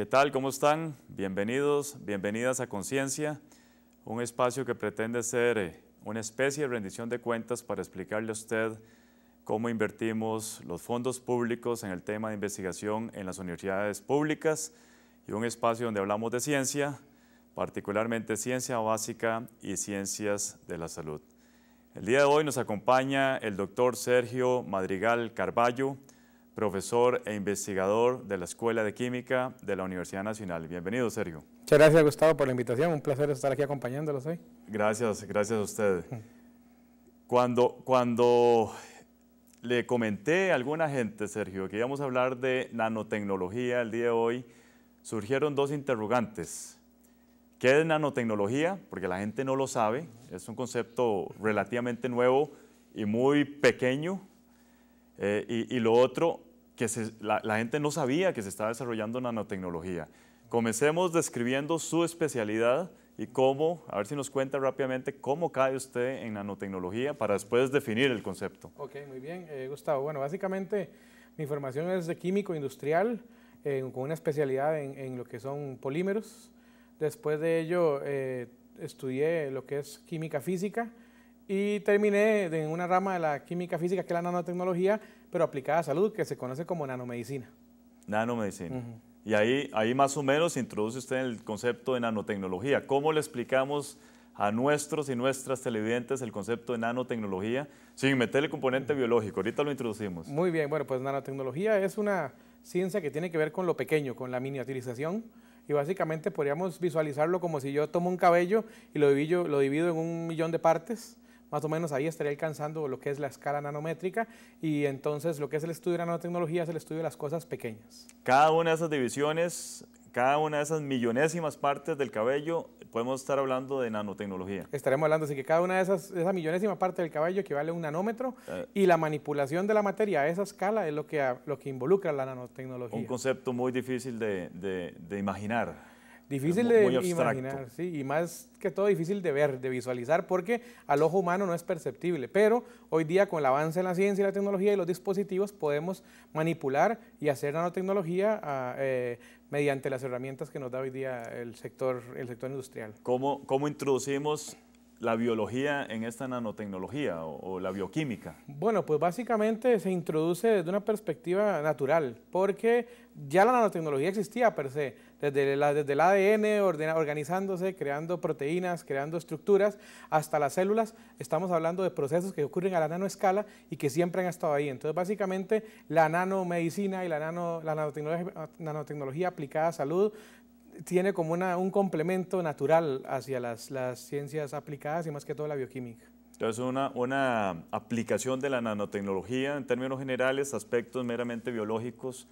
¿Qué tal? ¿Cómo están? Bienvenidos, bienvenidas a Conciencia, un espacio que pretende ser eh, una especie de rendición de cuentas para explicarle a usted cómo invertimos los fondos públicos en el tema de investigación en las universidades públicas y un espacio donde hablamos de ciencia, particularmente ciencia básica y ciencias de la salud. El día de hoy nos acompaña el doctor Sergio Madrigal Carballo, profesor e investigador de la Escuela de Química de la Universidad Nacional. Bienvenido, Sergio. Muchas gracias, Gustavo, por la invitación. Un placer estar aquí acompañándolos hoy. Gracias, gracias a usted. Mm. Cuando, cuando le comenté a alguna gente, Sergio, que íbamos a hablar de nanotecnología el día de hoy, surgieron dos interrogantes. ¿Qué es nanotecnología? Porque la gente no lo sabe, es un concepto relativamente nuevo y muy pequeño. Eh, y, lo otro, que la, gente no sabía que se estaba desarrollando nanotecnología. Comencemos describiendo su especialidad y cómo, a ver si nos cuenta rápidamente cómo cae usted en nanotecnología para después definir el concepto. Ok, muy bien, eh, Gustavo. Bueno, básicamente mi formación es de químico industrial eh, con una especialidad en, lo que son polímeros. Después de ello eh, estudié lo que es química física y terminé en una rama de la química física que es la nanotecnología pero aplicada a salud, que se conoce como nanomedicina. Nanomedicina. Y ahí, ahí más o menos introduce usted el concepto de nanotecnología. ¿Cómo le explicamos a nuestros y nuestras televidentes el concepto de nanotecnología sin meter el componente biológico? Ahorita lo introducimos. Muy bien, bueno, pues nanotecnología es una ciencia que tiene que ver con lo pequeño, con la miniaturización. Y básicamente podríamos visualizarlo como si yo tomo un cabello y lo lo divido en un millón de partes más o menos ahí estaría alcanzando lo que es la escala nanométrica y entonces lo que es el estudio de nanotecnología es el estudio de las cosas pequeñas. Cada una de esas divisiones, cada una de esas millonésimas partes del cabello, podemos estar hablando de nanotecnología. Estaremos hablando, así que cada una de esas, esa millonésima parte del cabello equivale a un nanómetro eh. y la manipulación de la materia a esa escala es lo que, lo que involucra la nanotecnología. Un concepto muy difícil de, de imaginar. Difícil de imaginar, sí, y más que todo difícil de ver, de visualizar, porque al ojo humano no es perceptible. Pero hoy día con el avance en la ciencia y la tecnología y los dispositivos podemos manipular y hacer nanotecnología ah, eh, mediante las herramientas que nos da hoy día el sector, el sector industrial. ¿Cómo, cómo introducimos la biología en esta nanotecnología o, la bioquímica? Bueno, pues básicamente se introduce desde una perspectiva natural, porque ya la nanotecnología existía per se, desde, el ADN organizándose, creando proteínas, creando estructuras, hasta las células, estamos hablando de procesos que ocurren a la nanoescala y que siempre han estado ahí. Entonces, básicamente, la nanomedicina y la, nanotecnología aplicada a salud tiene como un complemento natural hacia las, ciencias aplicadas y más que todo la bioquímica. Entonces, una aplicación de la nanotecnología en términos generales, aspectos meramente biológicos,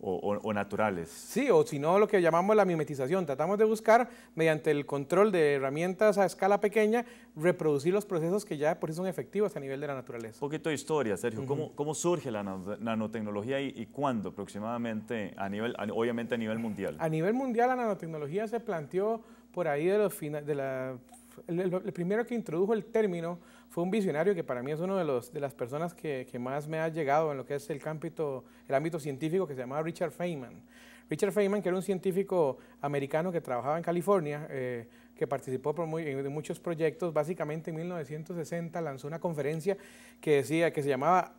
o, naturales. Sí, o si no, lo que llamamos la mimetización. Tratamos de buscar, mediante el control de herramientas a escala pequeña, reproducir los procesos que ya por sí son efectivos a nivel de la naturaleza. Un poquito de historia, Sergio. ¿Cómo, surge la nanotecnología y, cuándo aproximadamente, a nivel, obviamente a nivel mundial? A nivel mundial, la nanotecnología se planteó por ahí de los el primero que introdujo el término fue un visionario que para mí es una de, de las personas que, más me ha llegado en lo que es el, ámbito, el ámbito científico que se llamaba Richard Feynman. Richard Feynman, que era un científico americano que trabajaba en California, eh, que participó por en muchos proyectos, básicamente en 1960 lanzó una conferencia que decía, que se llamaba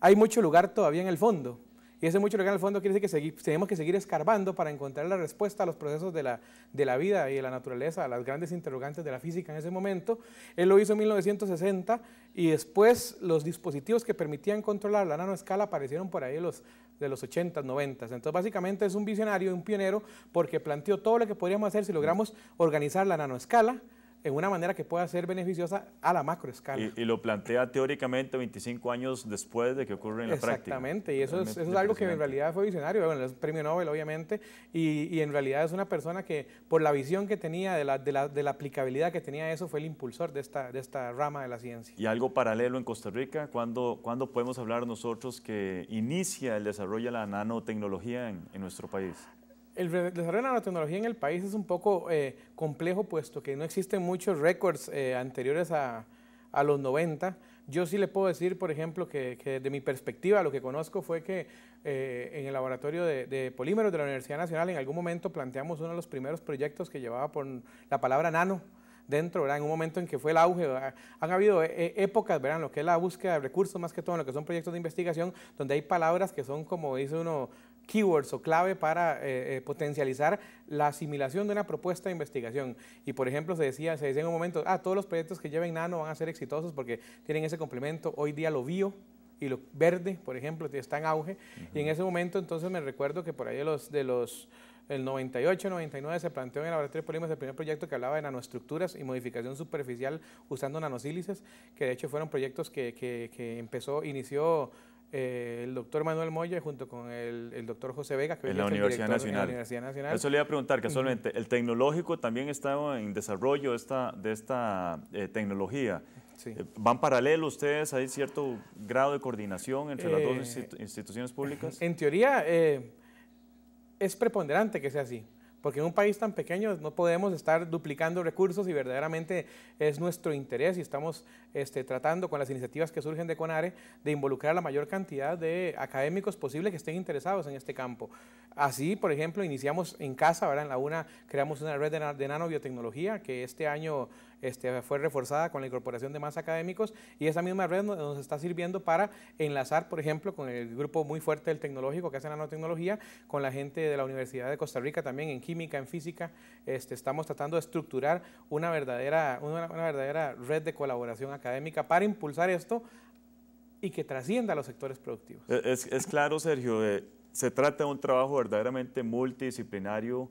Hay mucho lugar todavía en el fondo. Y ese mucho que en el fondo quiere decir que tenemos que seguir escarbando para encontrar la respuesta a los procesos de la, vida y de la naturaleza, a las grandes interrogantes de la física en ese momento. Él lo hizo en 1960 y después los dispositivos que permitían controlar la nanoescala aparecieron por ahí los, de los 80, 90. Entonces básicamente es un visionario, un pionero, porque planteó todo lo que podríamos hacer si logramos organizar la nanoescala en una manera que pueda ser beneficiosa a la macroescala. Y, y, lo plantea teóricamente 25 años después de que ocurre en la práctica. Exactamente, y eso es, algo que en realidad fue visionario, bueno, es premio Nobel obviamente, y, en realidad es una persona que por la visión que tenía, de la, aplicabilidad que tenía eso, fue el impulsor de esta, rama de la ciencia. Y algo paralelo en Costa Rica, ¿cuándo, podemos hablar nosotros que inicia el desarrollo de la nanotecnología en nuestro país? El desarrollo de la nanotecnología en el país es un poco eh, complejo, puesto que no existen muchos récords eh, anteriores a, los 90. Yo sí le puedo decir, por ejemplo, que, de mi perspectiva lo que conozco fue que eh, en el laboratorio de, polímeros de la Universidad Nacional en algún momento planteamos uno de los primeros proyectos que llevaba por la palabra nano dentro, ¿verdad? En un momento en que fue el auge, han habido épocas, ¿verdad? lo que es la búsqueda de recursos, más que todo en lo que son proyectos de investigación, donde hay palabras que son, como dice uno, keywords o clave para eh, eh, potencializar la asimilación de una propuesta de investigación. Y por ejemplo, se decía, se en un momento, ah, todos los proyectos que lleven nano van a ser exitosos porque tienen ese complemento, hoy día lo bio, y lo verde, por ejemplo, está en auge. Y en ese momento, entonces me recuerdo que por ahí de los, de los el 98, 99 se planteó en el Laboratorio de Polímeros el primer proyecto que hablaba de nanoestructuras y modificación superficial usando nanosílices, que de hecho fueron proyectos que, que, que empezó, inició eh, el doctor Manuel Moya junto con el, doctor José Vega, que de la Universidad Nacional. en la Universidad Nacional. Eso le iba a preguntar, casualmente, el tecnológico también está en desarrollo esta, de esta eh, tecnología. Eh, ¿Van paralelo ustedes? ¿Hay cierto grado de coordinación entre las dos instituciones públicas? En teoría, es preponderante que sea así porque en un país tan pequeño no podemos estar duplicando recursos y verdaderamente es nuestro interés y estamos este, tratando con las iniciativas que surgen de CONARE de involucrar a la mayor cantidad de académicos posible que estén interesados en este campo. Así, por ejemplo, iniciamos en casa, ¿verdad? en la UNA creamos una red de, nanobiotecnología que este año este, fue reforzada con la incorporación de más académicos y esa misma red nos, está sirviendo para enlazar, por ejemplo, con el grupo muy fuerte del tecnológico que hace nanotecnología, con la gente de la Universidad de Costa Rica también en química, en física, este, estamos tratando de estructurar una verdadera, una, verdadera red de colaboración académica para impulsar esto y que trascienda a los sectores productivos. E, es, claro, Sergio, eh, se trata de un trabajo verdaderamente multidisciplinario,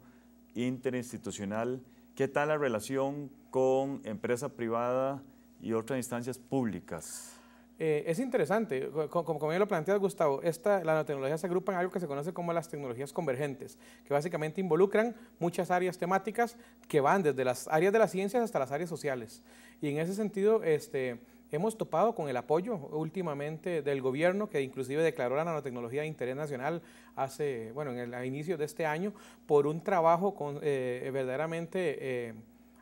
interinstitucional. ¿Qué tal la relación con empresa privada y otras instancias públicas? Eh, es interesante, como, como lo planteas Gustavo, esta, la nanotecnología se agrupa en algo que se conoce como las tecnologías convergentes, que básicamente involucran muchas áreas temáticas que van desde las áreas de las ciencias hasta las áreas sociales. Y en ese sentido, este, Hemos topado con el apoyo últimamente del gobierno que inclusive declaró la nanotecnología de interés nacional hace, bueno, en el, a inicios de este año por un trabajo eh, eh, verdaderamente eh,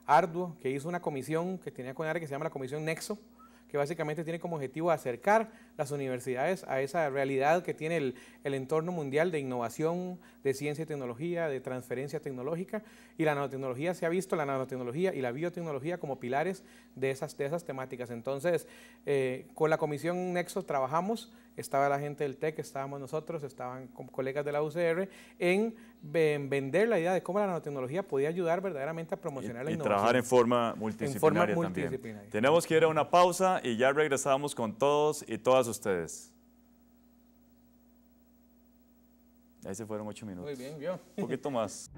arduo que hizo una comisión que tenía con área que se llama la Comisión Nexo, que básicamente tiene como objetivo acercar las universidades a esa realidad que tiene el, entorno mundial de innovación, de ciencia y tecnología, de transferencia tecnológica. Y la nanotecnología se ha visto, la nanotecnología y la biotecnología como pilares de esas, temáticas. Entonces, eh, con la comisión Nexo trabajamos, estaba la gente del TEC, estábamos nosotros, estaban colegas de la UCR, en, vender la idea de cómo la nanotecnología podía ayudar verdaderamente a promocionar la innovación. Y trabajar en forma multidisciplinaria, también. Tenemos que ir a una pausa y ya regresamos con todos y todas ustedes. Ahí se fueron ocho minutos. Muy bien, yo. Un poquito más.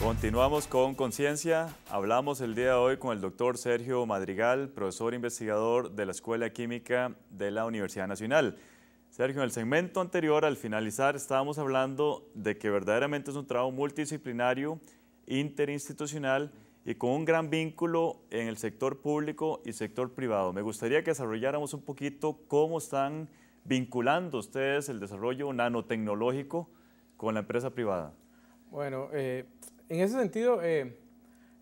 Continuamos con Conciencia. Hablamos el día de hoy con el doctor Sergio Madrigal, profesor e investigador de la Escuela Química de la Universidad Nacional. Sergio, en el segmento anterior, al finalizar, estábamos hablando de que verdaderamente es un trabajo multidisciplinario, interinstitucional y con un gran vínculo en el sector público y sector privado. Me gustaría que desarrolláramos un poquito cómo están vinculando ustedes el desarrollo nanotecnológico con la empresa privada. Bueno, eh, en ese sentido, eh,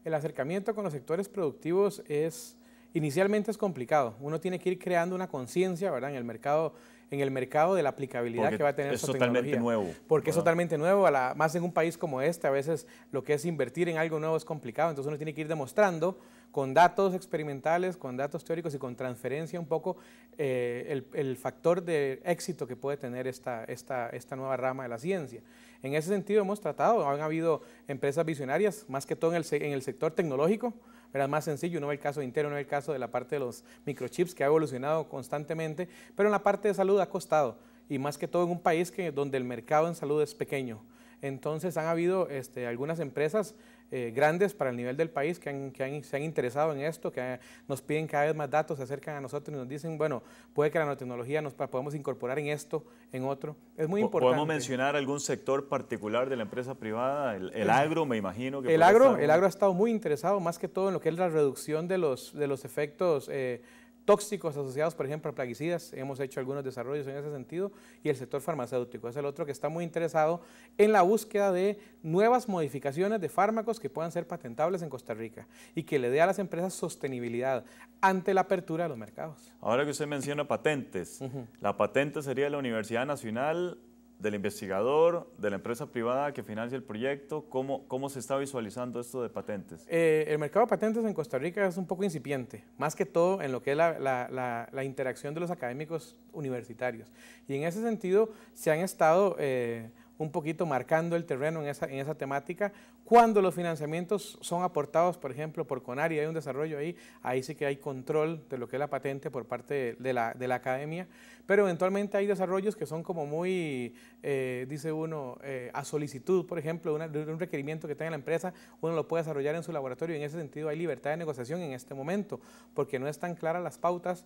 el acercamiento con los sectores productivos es, inicialmente es complicado. Uno tiene que ir creando una conciencia, ¿verdad?, en el mercado en el mercado de la aplicabilidad que va a tener es totalmente tecnología. nuevo. Porque es totalmente nuevo, a la, más en un país como este, a veces lo que es invertir en algo nuevo es complicado, entonces uno tiene que ir demostrando con datos experimentales, con datos teóricos y con transferencia un poco eh, el, factor de éxito que puede tener esta, esta, esta nueva rama de la ciencia. En ese sentido hemos tratado, han habido empresas visionarias, más que todo en el, en el sector tecnológico, era más sencillo, no ve el caso de Intero, no ve el caso de la parte de los microchips que ha evolucionado constantemente, pero en la parte de salud ha costado y más que todo en un país que, donde el mercado en salud es pequeño. Entonces han habido este, algunas empresas eh, grandes para el nivel del país que, se han interesado en esto, que nos piden cada vez más datos, se acercan a nosotros y nos dicen, bueno, puede que la nanotecnología nos podemos incorporar en esto, en otro. Es muy importante. ¿Podemos mencionar algún sector particular de la empresa privada? El, agro, me imagino. Que el, agro, el agro ha estado muy interesado, más que todo en lo que es la reducción de los, de los efectos. Eh, tóxicos asociados, por ejemplo, a plaguicidas. Hemos hecho algunos desarrollos en ese sentido y el sector farmacéutico es el otro que está muy interesado en la búsqueda de nuevas modificaciones de fármacos que puedan ser patentables en Costa Rica y que le dé a las empresas sostenibilidad ante la apertura de los mercados. Ahora que usted menciona patentes, la patente sería la Universidad Nacional del investigador, de la empresa privada que financia el proyecto? ¿Cómo, cómo se está visualizando esto de patentes? Eh, el mercado de patentes en Costa Rica es un poco incipiente, más que todo en lo que es la, interacción de los académicos universitarios. Y en ese sentido se han estado... Eh, un poquito marcando el terreno en esa, en esa temática. Cuando los financiamientos son aportados, por ejemplo, por CONARI, hay un desarrollo ahí, ahí sí que hay control de lo que es la patente por parte de la, academia, pero eventualmente hay desarrollos que son como muy, eh, dice uno, eh, a solicitud, por ejemplo, de un requerimiento que tenga la empresa, uno lo puede desarrollar en su laboratorio y en ese sentido hay libertad de negociación en este momento, porque no están claras las pautas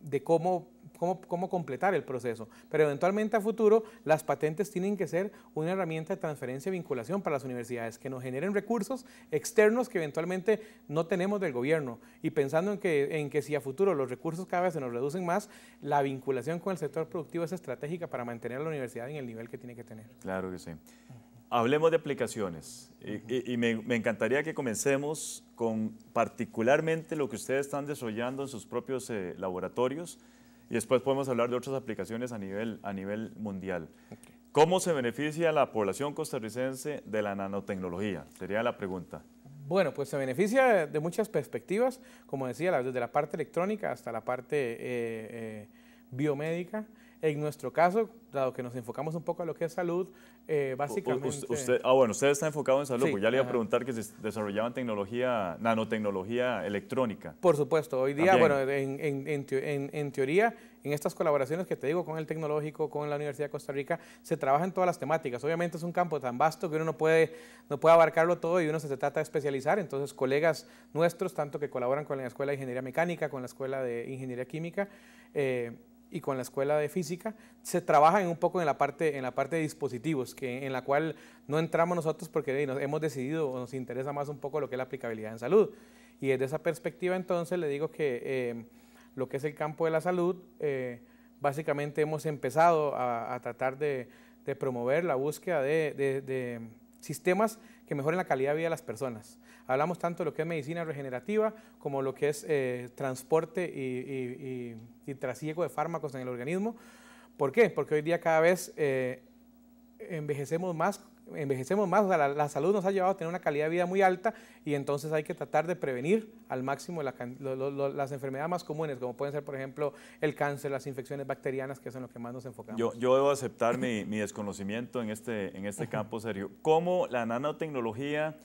de cómo, cómo, completar el proceso. Pero eventualmente a futuro las patentes tienen que ser una herramienta de transferencia y vinculación para las universidades, que nos generen recursos externos que eventualmente no tenemos del gobierno. Y pensando en que, en que si a futuro los recursos cada vez se nos reducen más, la vinculación con el sector productivo es estratégica para mantener la universidad en el nivel que tiene que tener. Claro que sí hablemos de aplicaciones y, me, encantaría que comencemos con particularmente lo que ustedes están desarrollando en sus propios eh, laboratorios y después podemos hablar de otras aplicaciones a nivel, a nivel mundial. ¿Cómo se beneficia la población costarricense de la nanotecnología? Sería la pregunta. Bueno, pues se beneficia de muchas perspectivas, como decía, desde la parte electrónica hasta la parte eh, eh, biomédica. En nuestro caso, dado que nos enfocamos un poco a lo que es salud, eh, básicamente... usted, ah, bueno, usted está enfocado en salud, pues ya le iba a preguntar que se desarrollaban tecnología, nanotecnología electrónica. Por supuesto, hoy día, bueno, en, en, teoría, en estas colaboraciones que te digo con el tecnológico, con la Universidad de Costa Rica, se trabajan todas las temáticas. Obviamente es un campo tan vasto que uno no puede, no puede abarcarlo todo y uno se trata de especializar. Entonces, colegas nuestros, tanto que colaboran con la Escuela de Ingeniería Mecánica, con la Escuela de Ingeniería Química, eh, y con la escuela de física, se trabaja un poco en la parte, en la parte de dispositivos, que, en la cual no entramos nosotros porque hemos decidido o nos interesa más un poco lo que es la aplicabilidad en salud. Y desde esa perspectiva entonces le digo que eh, lo que es el campo de la salud, eh, básicamente hemos empezado a, tratar de, promover la búsqueda de, de sistemas que mejoren la calidad de vida de las personas. Hablamos tanto de lo que es medicina regenerativa como lo que es eh, transporte y, trasiego de fármacos en el organismo. ¿Por qué? Porque hoy día cada vez eh, envejecemos más envejecemos más, la, salud nos ha llevado a tener una calidad de vida muy alta y entonces hay que tratar de prevenir al máximo las enfermedades más comunes, como pueden ser, por ejemplo, el cáncer, las infecciones bacterianas, que son en lo que más nos enfocamos. Yo, debo aceptar mi, desconocimiento en este, este campo, serio. ¿Cómo la nanotecnología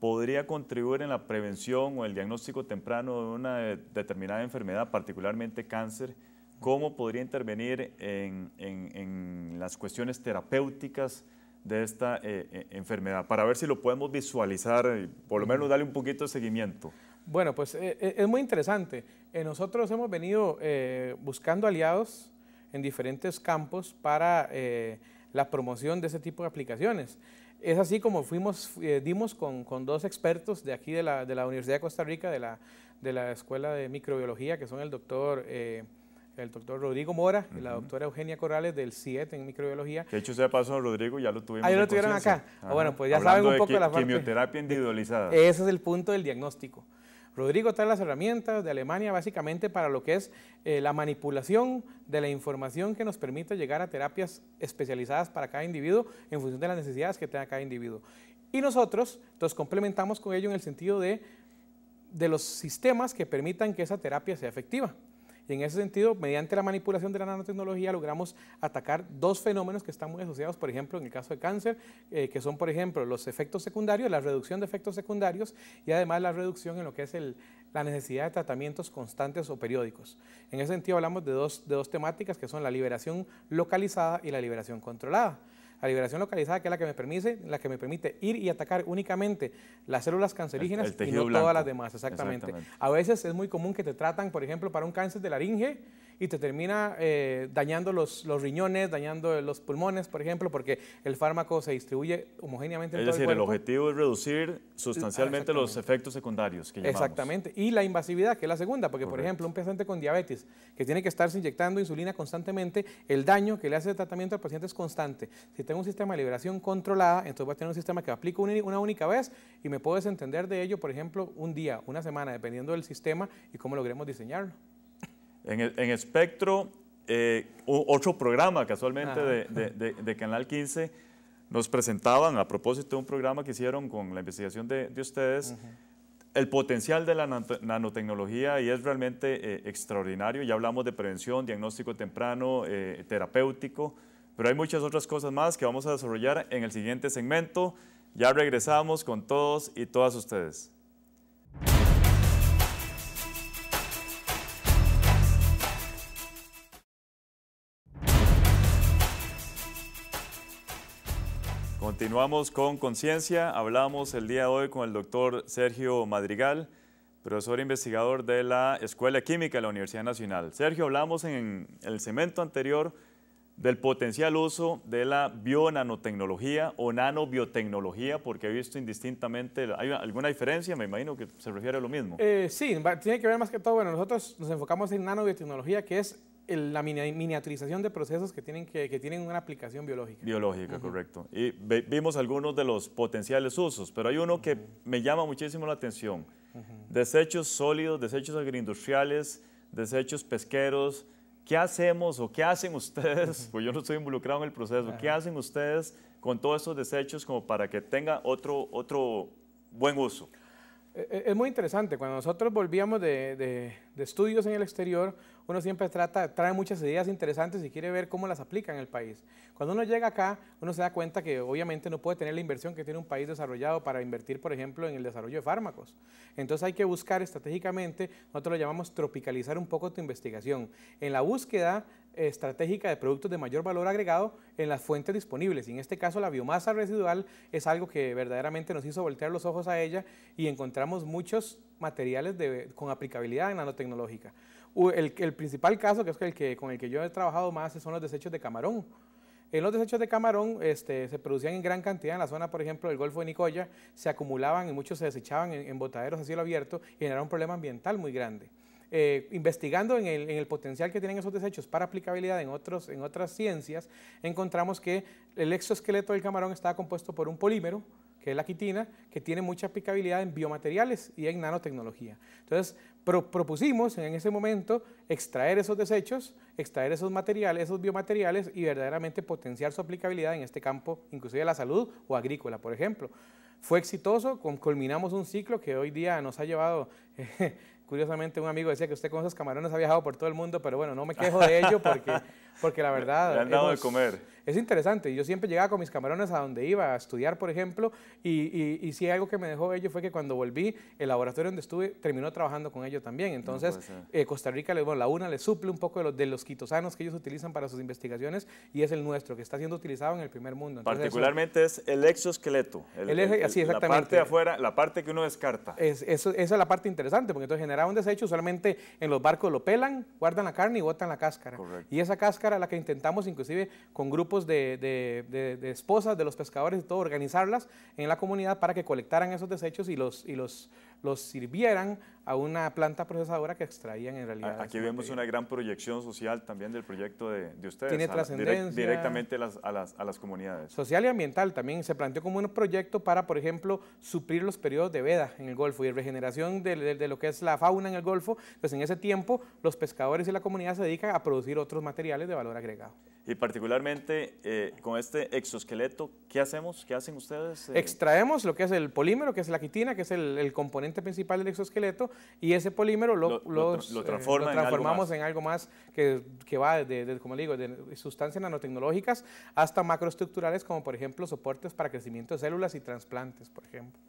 podría contribuir en la prevención o el diagnóstico temprano de una determinada enfermedad, particularmente cáncer, cómo podría intervenir en las cuestiones terapéuticas de esta eh, eh, enfermedad, para ver si lo podemos visualizar, eh, por lo menos darle un poquito de seguimiento. Bueno, pues es muy interesante. nosotros hemos venido buscando aliados en diferentes campos para la promoción de ese tipo de aplicaciones. Es así como fuimos, dimos con, dos expertos de aquí de la, Universidad de Costa Rica, de la, de la Escuela de Microbiología, que son el doctor el doctor Rodrigo Mora y la doctora Eugenia Corrales del CIET en microbiología. Que hecho ha pasado Rodrigo, ya lo tuvimos. Ahí lo tuvieron acá. Ah, bueno, pues ya saben un poco de, la Quimioterapia individualizada. Ese es el punto del diagnóstico. Rodrigo trae las herramientas de Alemania básicamente para lo que es eh, la manipulación de la información que nos permite llegar a terapias especializadas para cada individuo en función de las necesidades que tenga cada individuo. Y nosotros nos complementamos con ello en el sentido de, de los sistemas que permitan que esa terapia sea efectiva. Y en ese sentido, mediante la manipulación de la nanotecnología logramos atacar dos fenómenos que están muy asociados, por ejemplo, en el caso de cáncer, eh, que son, por ejemplo, los efectos secundarios, la reducción de efectos secundarios y además la reducción en lo que es la necesidad de tratamientos constantes o periódicos. En ese sentido hablamos de dos temáticas que son la liberación localizada y la liberación controlada. La liberación localizada, que es la que me permite, la que me permite ir y atacar únicamente las células cancerígenas y no todas las demás, exactamente. exactamente. A veces es muy común que te tratan, por ejemplo, para un cáncer de laringe, y te termina eh, dañando los, riñones, dañando los pulmones, por ejemplo, porque el fármaco se distribuye homogéneamente. Es en todo decir, el, cuerpo. el objetivo es reducir sustancialmente los efectos secundarios. Exactamente. Y la invasividad, que es la segunda, porque por ejemplo, un paciente con diabetes que tiene que estarse inyectando insulina constantemente, el daño que le hace el tratamiento al paciente es constante. Si tengo un sistema de liberación controlada, entonces voy a tener un sistema que aplica una, una única vez y me puedo desentender de ello, por ejemplo, un día, una semana, dependiendo del sistema y cómo logremos diseñarlo. En, espectro, eh, otro programa casualmente de, Canal 15, nos presentaban a propósito de un programa que hicieron con la investigación de, ustedes. El potencial de la nanotecnología y es realmente eh, extraordinario. Ya hablamos de prevención, diagnóstico temprano, eh, terapéutico, pero hay muchas otras cosas más que vamos a desarrollar en el siguiente segmento. Ya regresamos con todos y todas ustedes. Continuamos con Conciencia. Hablamos el día de hoy con el doctor Sergio Madrigal, profesor investigador de la Escuela Química de la Universidad Nacional. Sergio, hablamos en el cemento anterior del potencial uso de la bionanotecnología o nanobiotecnología, porque he visto indistintamente, ¿hay alguna diferencia? Me imagino que se refiere a lo mismo. Eh, sí, tiene que ver más que todo, bueno, nosotros nos enfocamos en nanobiotecnología, que es la miniaturización de procesos que tienen, que, tienen una aplicación biológica. Biológica, correcto. Y vimos algunos de los potenciales usos, pero hay uno que me llama muchísimo la atención. Desechos sólidos, desechos agroindustriales, desechos pesqueros. ¿Qué hacemos o qué hacen ustedes? Pues yo no estoy involucrado en el proceso. ¿Qué hacen ustedes con todos estos desechos como para que tenga otro, otro buen uso? E, e, es muy interesante. Cuando nosotros volvíamos de, de, de estudios en el exterior, uno siempre trata, trae muchas ideas interesantes y quiere ver cómo las aplica en el país. Cuando uno llega acá, uno se da cuenta que obviamente no puede tener la inversión que tiene un país desarrollado para invertir, por ejemplo, en el desarrollo de fármacos. Entonces hay que buscar estratégicamente, nosotros lo llamamos tropicalizar un poco tu investigación, en la búsqueda estratégica de productos de mayor valor agregado en las fuentes disponibles. Y en este caso la biomasa residual es algo que verdaderamente nos hizo voltear los ojos a ella y encontramos muchos materiales con aplicabilidad nanotecnológica el, principal caso, que es el que, con el que yo he trabajado más, son los desechos de camarón. En los desechos de camarón este, se producían en gran cantidad en la zona, por ejemplo, del Golfo de Nicoya, se acumulaban y muchos se desechaban en, botaderos a cielo abierto y generaba un problema ambiental muy grande. Eh, investigando en el, potencial que tienen esos desechos para aplicabilidad en, otras ciencias, encontramos que el exoesqueleto del camarón estaba compuesto por un polímero, que es la quitina, que tiene mucha aplicabilidad en biomateriales y en nanotecnología. Entonces, pero propusimos en ese momento extraer esos desechos, extraer esos materiales, esos biomateriales y verdaderamente potenciar su aplicabilidad en este campo, inclusive la salud o agrícola, por ejemplo. Fue exitoso, culminamos un ciclo que hoy día nos ha llevado, eh, curiosamente un amigo decía que usted con esos camarones ha viajado por todo el mundo, pero bueno, no me quejo de ello porque, porque la verdad... de comer es interesante. Yo siempre llegaba con mis camarones a donde iba a estudiar, por ejemplo, y, si algo que me dejó ello fue que cuando volví, el laboratorio donde estuve terminó trabajando con ellos también. Entonces, eh, Costa Rica, bueno, la UNA le suple un poco de los, de los quitosanos que ellos utilizan para sus investigaciones y es el nuestro, que está siendo utilizado en el primer mundo. Particularmente es el exoesqueleto. El, La parte de afuera, la parte que uno descarta. Es, esa es la parte interesante, porque entonces genera un desecho, solamente en los barcos lo pelan, guardan la carne y botan la cáscara. Y esa cáscara la que intentamos inclusive con grupos de, de, esposas de los pescadores y todo, organizarlas en la comunidad para que colectaran esos desechos y los, y los los sirvieran a una planta procesadora que extraían en realidad. Aquí vemos una gran proyección social también del proyecto de, ustedes. Tiene trascendencia. directamente a, las, a las comunidades. Social y ambiental también. Se planteó como un proyecto para, por ejemplo, suplir los periodos de veda en el Golfo y regeneración de, lo que es la fauna en el Golfo. Pues en ese tiempo los pescadores y la comunidad se dedican a producir otros materiales de valor agregado. Y particularmente eh, con este exoesqueleto, ¿qué hacemos? ¿Qué hacen ustedes? Eh, Extraemos lo que es el polímero, que es la quitina, que es el componente principal del exoesqueleto y ese polímero lo, transforma transformamos en algo más, que, que, va desde, de, como digo, de sustancias nanotecnológicas hasta macroestructurales como por ejemplo soportes para crecimiento de células y trasplantes, por ejemplo.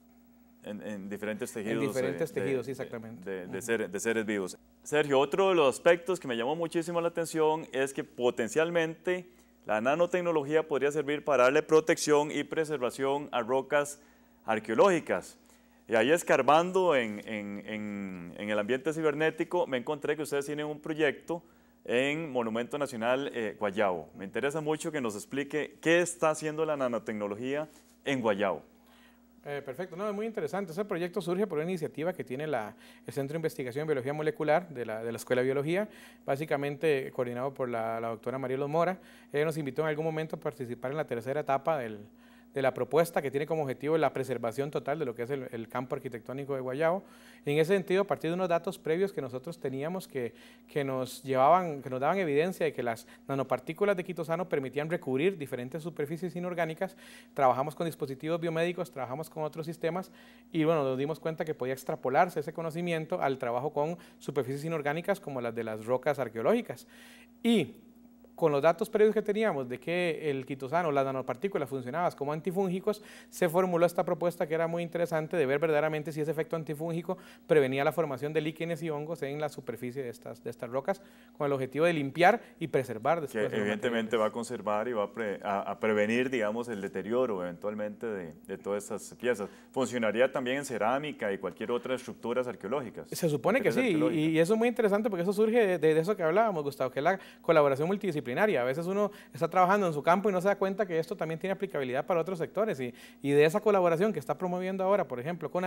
En, diferentes tejidos. En diferentes tejidos, eh, exactamente. de, seres vivos. Sergio, otro de los aspectos que me llamó muchísimo la atención es que potencialmente la nanotecnología podría servir para darle protección y preservación a rocas arqueológicas. Y ahí escarbando en, en, en, el ambiente cibernético, me encontré que ustedes tienen un proyecto en Monumento Nacional eh, Guayabo. Me interesa mucho que nos explique qué está haciendo la nanotecnología en Guayabo. Eh, perfecto, no, es muy interesante. Ese proyecto surge por una iniciativa que tiene la, el Centro de Investigación en Biología Molecular de la, de la Escuela de Biología, básicamente coordinado por la, la doctora María Mora. Ella nos invitó en algún momento a participar en la tercera etapa del, de la propuesta que tiene como objetivo la preservación total de lo que es el, campo arquitectónico de Guayabo. En ese sentido, a partir de unos datos previos que nosotros teníamos que, que nos llevaban, que nos daban evidencia de que las nanopartículas de quitosano permitían recubrir diferentes superficies inorgánicas, trabajamos con dispositivos biomédicos, trabajamos con otros sistemas y bueno, nos dimos cuenta que podía extrapolarse ese conocimiento al trabajo con superficies inorgánicas como las de las rocas arqueológicas. Y con los datos previos que teníamos de que el quitosano, las nanopartículas funcionaban como antifúngicos, se formuló esta propuesta que era muy interesante de ver verdaderamente si ese efecto antifúngico prevenía la formación de líquenes y hongos en la superficie de estas, de estas rocas, con el objetivo de limpiar y preservar. que evidentemente pues. va a conservar y va a, prevenir, digamos, el deterioro eventualmente de, todas estas piezas. Funcionaría también en cerámica y cualquier otra estructura arqueológicas. Se supone que sí, y, eso es muy interesante porque eso surge de, eso que hablábamos, Gustavo, que la colaboración multidisciplinaria a veces uno está trabajando en su campo y no se da cuenta que esto también tiene aplicabilidad para otros sectores. Y, y de esa colaboración que está promoviendo ahora, por ejemplo, con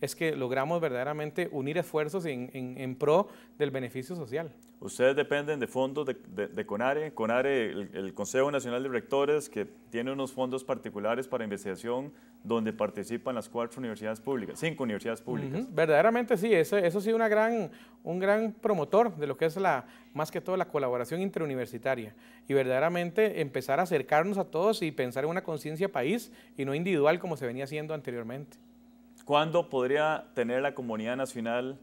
es que logramos verdaderamente unir esfuerzos en, en, pro del beneficio social. Ustedes dependen de fondos de, de, CONARE. CONARE, el, Consejo Nacional de Rectores, que tiene unos fondos particulares para investigación donde participan las cuatro universidades públicas, cinco universidades públicas. Verdaderamente sí, eso, eso sí una gran, un gran promotor de lo que es la, más que todo la colaboración interuniversitaria y verdaderamente empezar a acercarnos a todos y pensar en una conciencia país y no individual como se venía haciendo anteriormente. ¿Cuándo podría tener la comunidad nacional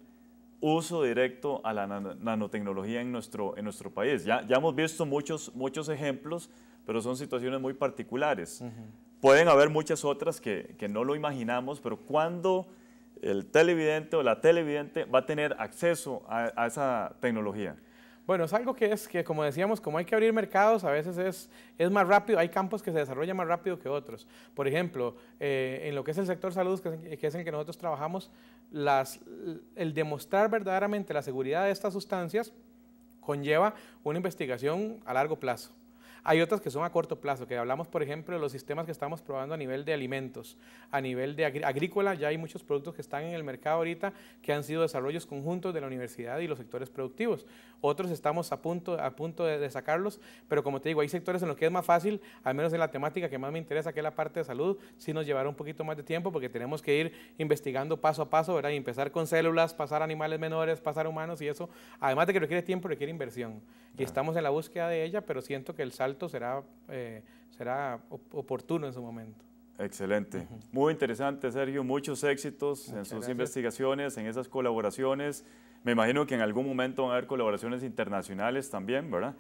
uso directo a la nanotecnología en nuestro, en nuestro país? Ya, ya hemos visto muchos, muchos ejemplos, pero son situaciones muy particulares. Pueden haber muchas otras que, no lo imaginamos, pero ¿cuándo el televidente o la televidente va a tener acceso a esa tecnología? Bueno, es algo que es que, como decíamos, como hay que abrir mercados, a veces es, es más rápido, hay campos que se desarrollan más rápido que otros. Por ejemplo, eh, en lo que es el sector salud, que, es en el que nosotros trabajamos, el demostrar verdaderamente la seguridad de estas sustancias conlleva una investigación a largo plazo. Hay otras que son a corto plazo, que hablamos, por ejemplo, de los sistemas que estamos probando a nivel de alimentos, a nivel de agrícola, ya hay muchos productos que están en el mercado ahorita que han sido desarrollos conjuntos de la universidad y los sectores productivos. Otros estamos a punto, a punto de, sacarlos, pero como te digo, hay sectores en los que es más fácil, al menos en la temática que más me interesa, que es la parte de salud, sí nos llevará un poquito más de tiempo porque tenemos que ir investigando paso a paso, ¿verdad? Y empezar con células, pasar animales menores, pasar humanos y eso, además de que requiere tiempo, requiere inversión. Y estamos en la búsqueda de ella, pero siento que el salto será, eh, será oportuno en su momento. Excelente. Muy interesante, Sergio. Muchos éxitos en sus investigaciones, en esas colaboraciones. Me imagino que en algún momento van a haber colaboraciones internacionales también, ¿verdad?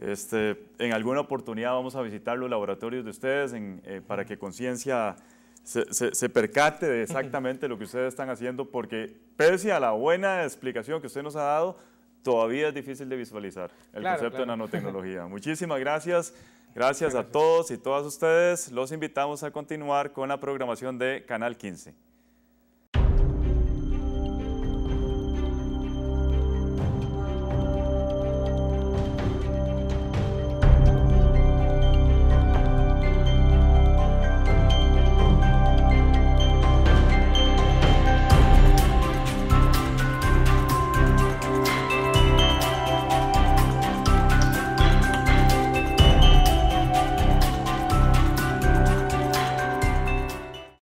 Este, en alguna oportunidad vamos a visitar los laboratorios de ustedes eh, para que conciencia se, se, se, percate de exactamente lo que ustedes están haciendo, porque pese a la buena explicación que usted nos ha dado, todavía es difícil de visualizar el concepto de nanotecnología. Muchísimas gracias. Gracias a todos y todas ustedes. Los invitamos a continuar con la programación de Canal 15.